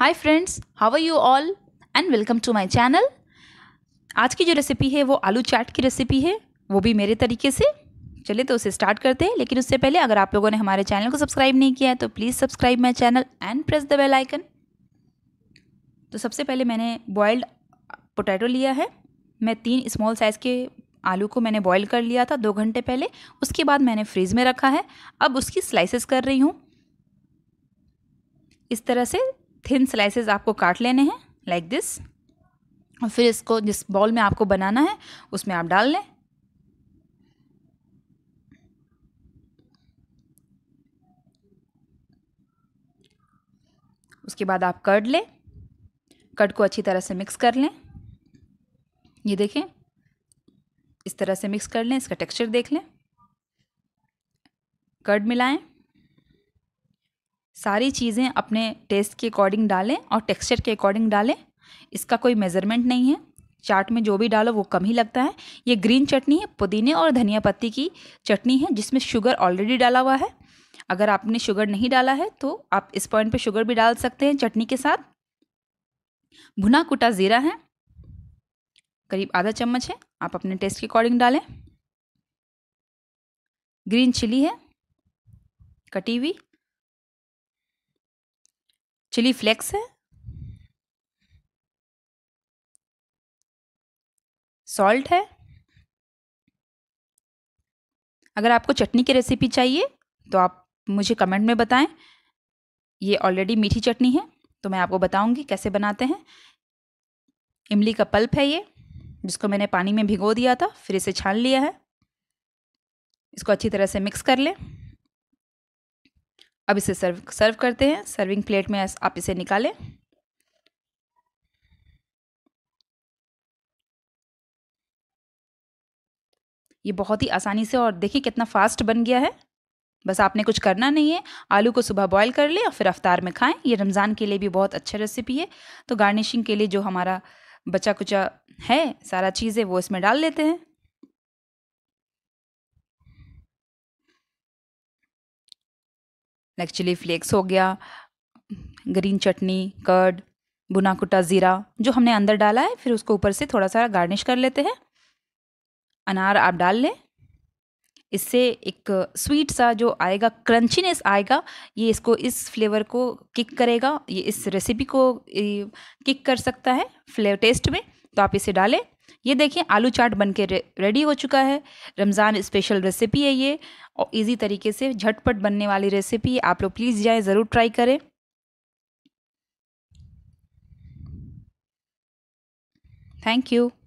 hi friends how are you all and welcome to my channel आज की जो recipe है वो आलू चाट की रेसिपी है वो भी मेरे तरीके से चलिए तो उसे स्टार्ट करते हैं लेकिन उससे पहले अगर आप लोगों ने हमारे चैनल को सब्सक्राइब नहीं किया है तो please subscribe my channel and press the bell icon तो सबसे पहले मैंने बॉयल्ड पोटैटो लिया है मैं तीन स्मॉल साइज़ के आलू को मैंने बॉईल कर लिया था दो घंटे पहले उसके बाद मैंने फ्रीज़ में रखा है अब उसकी स्लाइसेस कर रही हूँ इस तरह से थिन स्लाइसेस आपको काट लेने हैं लाइक दिस और फिर इसको जिस बॉल में आपको बनाना है उसमें आप डाल लें उसके बाद आप कर्ड लें कर्ड को अच्छी तरह से मिक्स कर लें ये देखें इस तरह से मिक्स कर लें इसका टेक्सचर देख लें कर्ड मिलाएं सारी चीज़ें अपने टेस्ट के अकॉर्डिंग डालें और टेक्सचर के अकॉर्डिंग डालें इसका कोई मेज़रमेंट नहीं है चाट में जो भी डालो वो कम ही लगता है ये ग्रीन चटनी है पुदीने और धनिया पत्ती की चटनी है जिसमें शुगर ऑलरेडी डाला हुआ है अगर आपने शुगर नहीं डाला है तो आप इस पॉइंट पे शुगर भी डाल सकते हैं चटनी के साथ भुना कुटा ज़ीरा है करीब आधा चम्मच है आप अपने टेस्ट के अकॉर्डिंग डालें ग्रीन चिली है कटी हुई एक्चुअली फ्लेक्स है सॉल्ट है अगर आपको चटनी की रेसिपी चाहिए तो आप मुझे कमेंट में बताएं ये ऑलरेडी मीठी चटनी है तो मैं आपको बताऊंगी कैसे बनाते हैं इमली का पल्प है ये जिसको मैंने पानी में भिगो दिया था फिर इसे छान लिया है इसको अच्छी तरह से मिक्स कर लें अब इसे सर्व सर्व करते हैं सर्विंग प्लेट में आप इसे निकालें ये बहुत ही आसानी से और देखिए कितना फास्ट बन गया है बस आपने कुछ करना नहीं है आलू को सुबह बॉईल कर लें और फिर अफ्तार में खाएं ये रमज़ान के लिए भी बहुत अच्छा रेसिपी है तो गार्निशिंग के लिए जो हमारा बचा कुचा है सारा चीज़ें वो इसमें डाल लेते हैं लाइक चिली फ्लेक्स हो गया ग्रीन चटनी कर्ड बुना कुटा ज़ीरा जो हमने अंदर डाला है फिर उसको ऊपर से थोड़ा सा गार्निश कर लेते हैं अनार आप डाल लें इससे एक स्वीट सा जो आएगा क्रंचीनेस आएगा ये इसको इस फ्लेवर को किक करेगा ये इस रेसिपी को किक कर सकता है फ्लेवर टेस्ट में तो आप इसे डालें ये देखें आलू चाट बन के रे, रेडी हो चुका है रमज़ान स्पेशल रेसिपी है ये और इजी तरीके से झटपट बनने वाली रेसिपी आप लोग प्लीज़ जाएँ ज़रूर ट्राई करें थैंक यू